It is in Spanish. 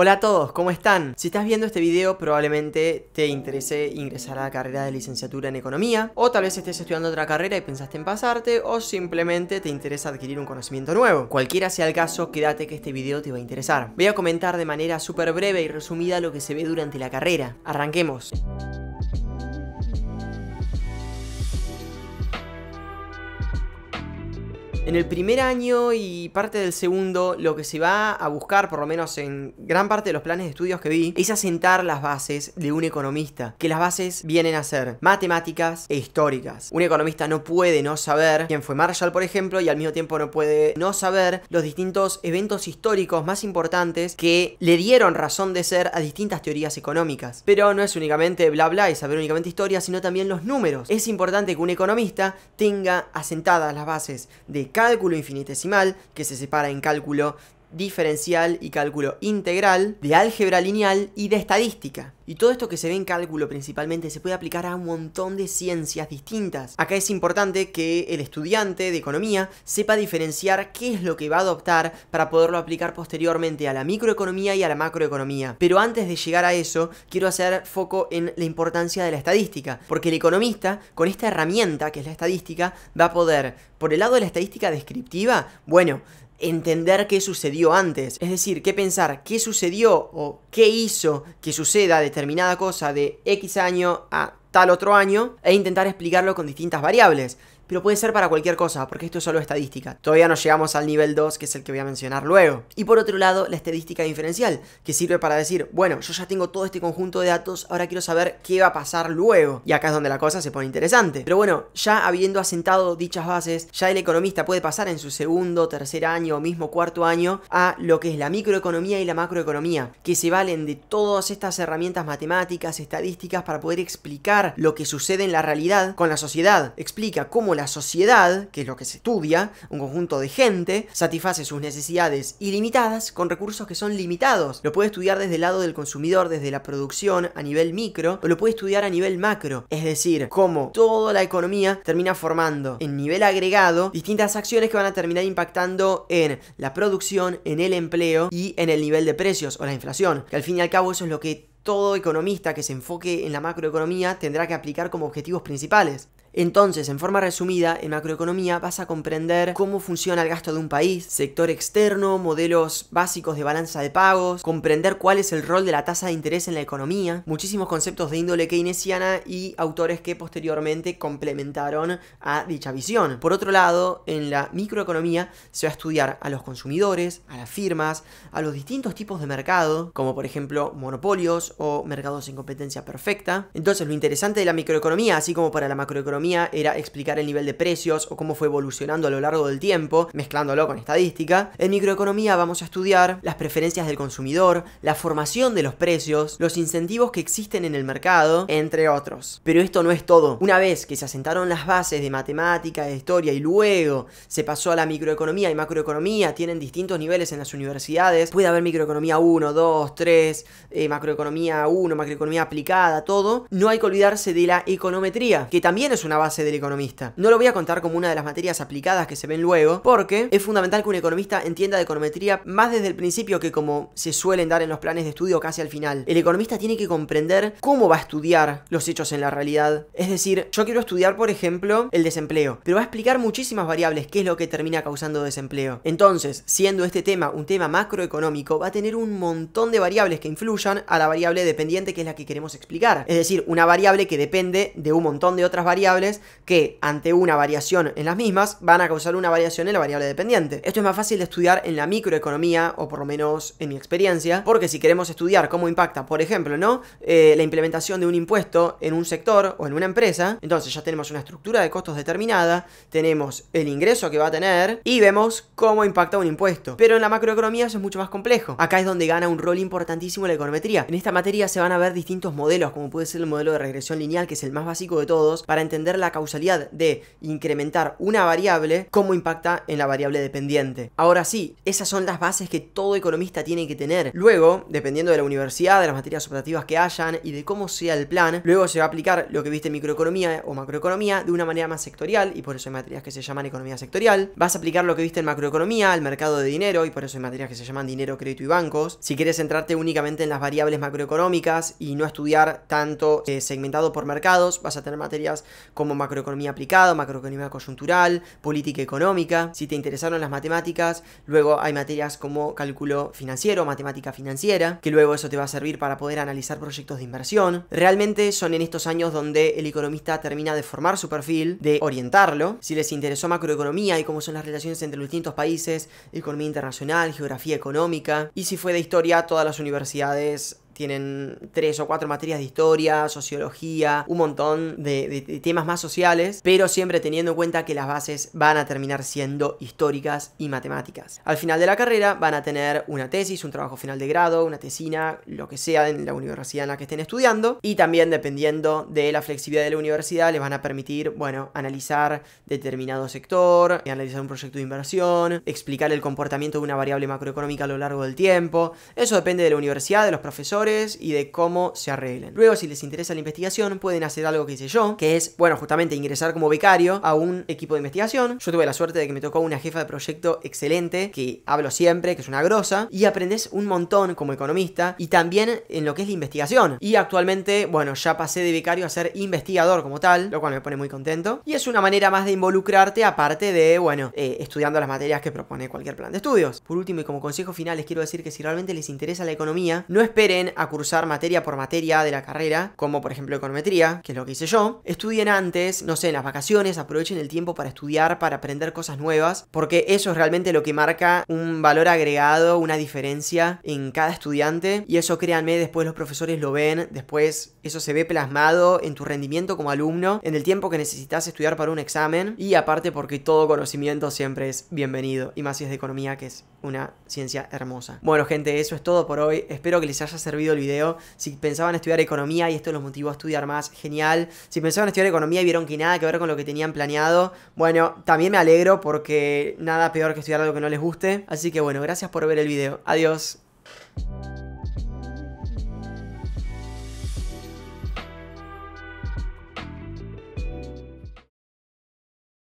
Hola a todos, ¿cómo están? Si estás viendo este video probablemente te interese ingresar a la carrera de licenciatura en economía o tal vez estés estudiando otra carrera y pensaste en pasarte o simplemente te interesa adquirir un conocimiento nuevo. Cualquiera sea el caso, quédate que este video te va a interesar. Voy a comentar de manera súper breve y resumida lo que se ve durante la carrera. Arranquemos. En el primer año y parte del segundo, lo que se va a buscar, por lo menos en gran parte de los planes de estudios que vi, es asentar las bases de un economista, que las bases vienen a ser matemáticas e históricas. Un economista no puede no saber quién fue Marshall, por ejemplo, y al mismo tiempo no puede no saber los distintos eventos históricos más importantes que le dieron razón de ser a distintas teorías económicas. Pero no es únicamente bla bla y saber únicamente historia, sino también los números. Es importante que un economista tenga asentadas las bases de cálculo infinitesimal, que se separa en cálculo diferencial y cálculo integral, de álgebra lineal y de estadística. Y todo esto que se ve en cálculo principalmente se puede aplicar a un montón de ciencias distintas. Acá es importante que el estudiante de economía sepa diferenciar qué es lo que va a adoptar para poderlo aplicar posteriormente a la microeconomía y a la macroeconomía. Pero antes de llegar a eso, quiero hacer foco en la importancia de la estadística, porque el economista con esta herramienta que es la estadística va a poder, por el lado de la estadística descriptiva, bueno, entender qué sucedió antes. Es decir, que pensar qué sucedió o qué hizo que suceda determinada cosa de X año a al otro año e intentar explicarlo con distintas variables. Pero puede ser para cualquier cosa, porque esto es solo estadística. Todavía no llegamos al nivel 2, que es el que voy a mencionar luego. Y por otro lado, la estadística diferencial, que sirve para decir, bueno, yo ya tengo todo este conjunto de datos, ahora quiero saber qué va a pasar luego. Y acá es donde la cosa se pone interesante. Pero bueno, ya habiendo asentado dichas bases, ya el economista puede pasar en su segundo, tercer año o mismo cuarto año a lo que es la microeconomía y la macroeconomía, que se valen de todas estas herramientas matemáticas, estadísticas, para poder explicar lo que sucede en la realidad con la sociedad. Explica cómo la sociedad, que es lo que se estudia, un conjunto de gente, satisface sus necesidades ilimitadas con recursos que son limitados. Lo puede estudiar desde el lado del consumidor, desde la producción a nivel micro, o lo puede estudiar a nivel macro, es decir, cómo toda la economía termina formando en nivel agregado distintas acciones que van a terminar impactando en la producción, en el empleo y en el nivel de precios o la inflación, que al fin y al cabo eso es lo que todo economista que se enfoque en la macroeconomía tendrá que aplicar como objetivos principales. Entonces, en forma resumida, en macroeconomía vas a comprender cómo funciona el gasto de un país, sector externo, modelos básicos de balanza de pagos, comprender cuál es el rol de la tasa de interés en la economía, muchísimos conceptos de índole keynesiana y autores que posteriormente complementaron a dicha visión. Por otro lado, en la microeconomía se va a estudiar a los consumidores, a las firmas, a los distintos tipos de mercado, como por ejemplo monopolios o mercados en competencia perfecta. Entonces, lo interesante de la microeconomía, así como para la macroeconomía, era explicar el nivel de precios o cómo fue evolucionando a lo largo del tiempo, mezclándolo con estadística. En microeconomía vamos a estudiar las preferencias del consumidor, la formación de los precios, los incentivos que existen en el mercado, entre otros. Pero esto no es todo. Una vez que se asentaron las bases de matemática, de historia y luego se pasó a la microeconomía y macroeconomía, tienen distintos niveles en las universidades, puede haber microeconomía 1, 2, 3, macroeconomía 1, macroeconomía aplicada, todo, no hay que olvidarse de la econometría, que también es una base del economista. No lo voy a contar como una de las materias aplicadas que se ven luego, porque es fundamental que un economista entienda de econometría más desde el principio que como se suelen dar en los planes de estudio casi al final. El economista tiene que comprender cómo va a estudiar los hechos en la realidad. Es decir, yo quiero estudiar, por ejemplo, el desempleo, pero va a explicar muchísimas variables qué es lo que termina causando desempleo. Entonces, siendo este tema un tema macroeconómico, va a tener un montón de variables que influyan a la variable dependiente que es la que queremos explicar. Es decir, una variable que depende de un montón de otras variables que ante una variación en las mismas van a causar una variación en la variable dependiente. Esto es más fácil de estudiar en la microeconomía o por lo menos en mi experiencia, porque si queremos estudiar cómo impacta, por ejemplo, ¿no? Eh, la implementación de un impuesto en un sector o en una empresa, entonces ya tenemos una estructura de costos determinada, tenemos el ingreso que va a tener y vemos cómo impacta un impuesto. Pero en la macroeconomía eso es mucho más complejo. Acá es donde gana un rol importantísimo la econometría. En esta materia se van a ver distintos modelos, como puede ser el modelo de regresión lineal, que es el más básico de todos, para entender la causalidad de incrementar una variable, cómo impacta en la variable dependiente. Ahora sí, esas son las bases que todo economista tiene que tener. Luego, dependiendo de la universidad, de las materias operativas que hayan y de cómo sea el plan, luego se va a aplicar lo que viste en microeconomía o macroeconomía de una manera más sectorial, y por eso hay materias que se llaman economía sectorial. Vas a aplicar lo que viste en macroeconomía al mercado de dinero, y por eso hay materias que se llaman dinero, crédito y bancos. Si quieres centrarte únicamente en las variables macroeconómicas y no estudiar tanto eh, segmentado por mercados, vas a tener materias como macroeconomía aplicada, macroeconomía coyuntural, política económica, si te interesaron las matemáticas, luego hay materias como cálculo financiero, matemática financiera, que luego eso te va a servir para poder analizar proyectos de inversión. Realmente son en estos años donde el economista termina de formar su perfil, de orientarlo, si les interesó macroeconomía y cómo son las relaciones entre los distintos países, economía internacional, geografía económica, y si fue de historia, todas las universidades tienen tres o cuatro materias de historia, sociología, un montón de, temas más sociales, pero siempre teniendo en cuenta que las bases van a terminar siendo históricas y matemáticas. Al final de la carrera van a tener una tesis, un trabajo final de grado, una tesina, lo que sea en la universidad en la que estén estudiando, y también dependiendo de la flexibilidad de la universidad les van a permitir, bueno, analizar determinado sector, analizar un proyecto de inversión, explicar el comportamiento de una variable macroeconómica a lo largo del tiempo. Eso depende de la universidad, de los profesores, y de cómo se arreglen. Luego, si les interesa la investigación, pueden hacer algo que hice yo, que es, bueno, justamente ingresar como becario a un equipo de investigación. Yo tuve la suerte de que me tocó una jefa de proyecto excelente, que hablo siempre, que es una grosa, y aprendes un montón como economista y también en lo que es la investigación. Y actualmente, bueno, ya pasé de becario a ser investigador como tal, lo cual me pone muy contento. Y es una manera más de involucrarte aparte de, bueno, eh, estudiando las materias que propone cualquier plan de estudios. Por último y como consejo final les quiero decir que si realmente les interesa la economía, no esperen a cursar materia por materia de la carrera, como por ejemplo econometría, que es lo que hice yo, estudien antes, no sé, en las vacaciones, aprovechen el tiempo para estudiar, para aprender cosas nuevas, porque eso es realmente lo que marca un valor agregado, una diferencia en cada estudiante, y eso créanme, después los profesores lo ven, después eso se ve plasmado en tu rendimiento como alumno, en el tiempo que necesitas estudiar para un examen, y aparte porque todo conocimiento siempre es bienvenido, y más si es de economía, que es una ciencia hermosa. Bueno gente, eso es todo por hoy, espero que les haya servido el video. Si pensaban estudiar economía y esto los motivó a estudiar más, genial. Si pensaban estudiar economía y vieron que nada que ver con lo que tenían planeado, bueno, también me alegro porque nada peor que estudiar algo que no les guste. Así que bueno, gracias por ver el video. Adiós.